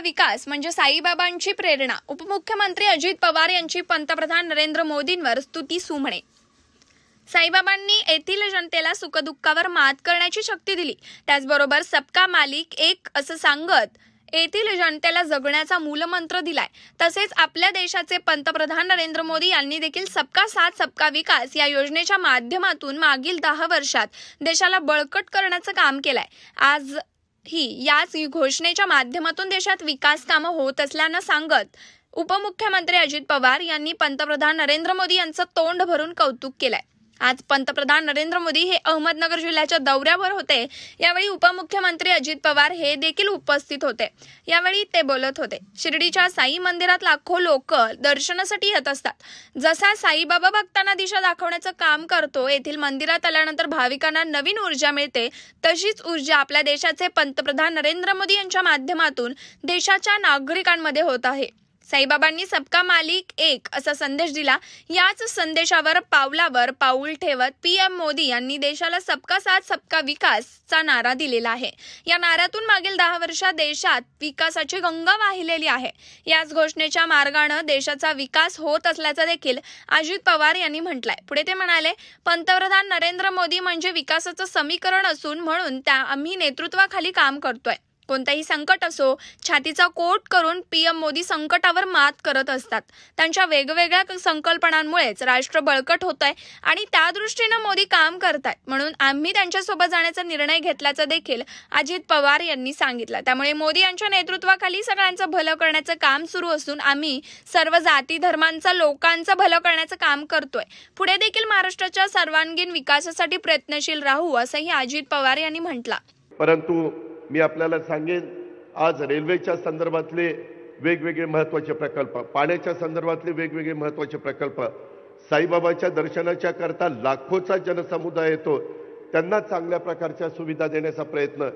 विकास म्हणजे साईबाबांची प्रेरणा उपमुख्यमंत्री अजित पवार यांची पंतप्रधान नरेंद्र मोदींवर स्तुती सुमणे साईबाबांनी येथील जनतेला सुखदुःखावर मात करण्याची शक्ती दिली त्याचबरोबर सबका मालिक एक असं सांगत येथील जनतेला जगण्याचा मूलमंत्र दिलाय तसेच आपल्या देशाचे पंतप्रधान नरेंद्र मोदी यांनी देखील सबका साथ सबका विकास या योजनेच्या माध्यमातून मागील दहा वर्षात देशाला बळकट करण्याचं काम केलंय आज ही याच घोषणेच्या माध्यमातून देशात विकास कामं होत असल्यानं सांगत उपमुख्यमंत्री अजित पवार यांनी पंतप्रधान नरेंद्र मोदी यांचं तोंड भरून कौतुक केलंय आज पंतप्रधान नरेंद्र मोदी हे अहमदनगर जिल्ह्याच्या दौऱ्यावर होते यावेळी उपमुख्यमंत्री अजित पवार हे देखील उपस्थित होते यावेळी ते बोलत होते शिर्डीच्या साई मंदिरात लाखो लोक दर्शनासाठी येत असतात जसा साईबाबा भक्तांना दिशा दाखवण्याचं काम करतो येथील मंदिरात आल्यानंतर भाविकांना नवीन ऊर्जा मिळते तशीच ऊर्जा आपल्या देशाचे पंतप्रधान नरेंद्र मोदी यांच्या माध्यमातून देशाच्या नागरिकांमध्ये होत आहे साईबाबांनी सबका मालिक एक असा संदेश दिला याच संदेशावर पावलावर पाऊल ठेवत पी एम मोदी यांनी देशाला सबका साथ सबका विकासचा नारा दिलेला आहे या नाऱ्यातून मागील दहा वर्षात देशात विकासाची गंगा वाहिलेली आहे याच घोषणेच्या मार्गानं देशाचा विकास होत असल्याचं देखील अजित पवार यांनी म्हटलंय पुढे ते म्हणाले पंतप्रधान नरेंद्र मोदी म्हणजे विकासाचं समीकरण असून म्हणून त्या आम्ही नेतृत्वाखाली काम करतोय कोणताही संकट असो छातीचा कोट करून पीएम मोदी संकटावर मात करत असतात त्यांच्या वेगवेगळ्या संकल्पनांमुळेच राष्ट्र बळकट होत आहे आणि त्या दृष्टीनं मोदी काम आहेत म्हणून आम्ही त्यांच्यासोबत जाण्याचा निर्णय घेतल्याचं देखील अजित पवार यांनी सांगितलं त्यामुळे मोदी यांच्या नेतृत्वाखाली सगळ्यांचं भलं करण्याचं काम सुरू असून आम्ही सर्व जाती धर्मांचा लोकांचं भलं करण्याचं काम करतोय पुढे देखील महाराष्ट्राच्या सर्वांगीण विकासासाठी प्रयत्नशील राहू असंही अजित पवार यांनी म्हटलं परंतु मी आपल्याला सांगेन आज रेल्वेच्या संदर्भातले वेगवेगळे महत्त्वाचे प्रकल्प पाण्याच्या संदर्भातले वेगवेगळे महत्वाचे प्रकल्प साईबाबाच्या दर्शनाच्या करता लाखोचा जनसमुदाय येतो त्यांना चांगल्या प्रकारच्या सुविधा देण्याचा प्रयत्न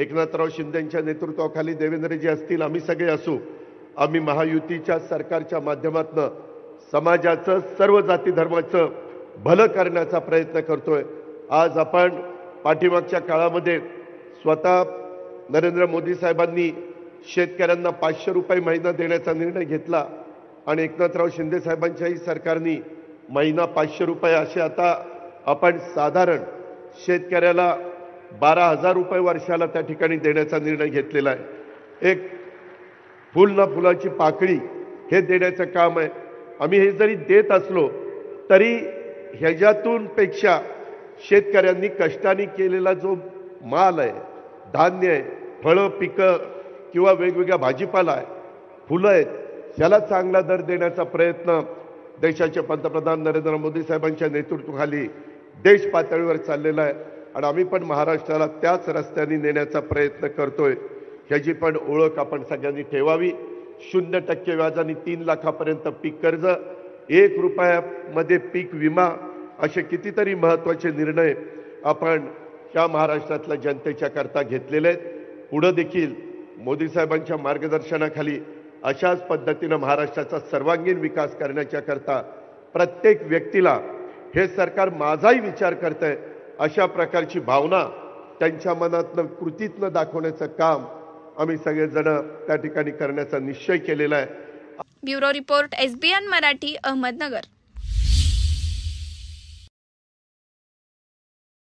एकनाथराव शिंदेच्या नेतृत्वाखाली देवेंद्रजी असतील आम्ही सगळे असू आम्ही महायुतीच्या सरकारच्या माध्यमातनं समाजाचं सर्व जाती धर्माचं भलं करण्याचा प्रयत्न करतोय आज आपण पाठीमागच्या काळामध्ये स्वतः नरेंद्र मोदी साहेबांनी शेतकऱ्यांना पाचशे रुपये महिना देण्याचा निर्णय घेतला आणि एकनाथराव शिंदे साहेबांच्याही सरकारने महिना पाचशे रुपये असे आता आपण साधारण शेतकऱ्याला बारा हजार रुपये वर्षाला त्या ठिकाणी देण्याचा निर्णय घेतलेला आहे एक फुल ना फुलाची पाकळी हे देण्याचं काम आहे आम्ही हे जरी देत असलो तरी ह्याच्यातूनपेक्षा शेतकऱ्यांनी कष्टाने केलेला जो माल आहे धान्य आहे फळं पिकं किंवा वेगवेगळ्या भाजीपाला आहे फुलं आहेत त्याला चांगला दर देण्याचा प्रयत्न देशाचे पंतप्रधान नरेंद्र मोदी साहेबांच्या नेतृत्वाखाली देश पातळीवर चाललेला आहे आणि आम्ही पण महाराष्ट्राला त्याच रस्त्याने नेण्याचा प्रयत्न करतोय ह्याची पण ओळख आपण सगळ्यांनी ठेवावी शून्य टक्के व्याजाने तीन लाखापर्यंत पीक कर्ज एक रुपयामध्ये पीक विमा असे कितीतरी महत्त्वाचे निर्णय आपण या महाराष्ट्रातल्या जनतेच्या करता घेतलेले आहेत पुढं देखील मोदी साहेबांच्या मार्गदर्शनाखाली अशाच पद्धतीनं महाराष्ट्राचा सर्वांगीण विकास करण्याच्या करता प्रत्येक व्यक्तीला हे सरकार माझाही विचार करतंय आहे अशा प्रकारची भावना त्यांच्या मनातनं कृतीतनं दाखवण्याचं काम आम्ही सगळेजण त्या ठिकाणी करण्याचा निश्चय केलेला आहे bureau report SBN Marathi Ahmednagar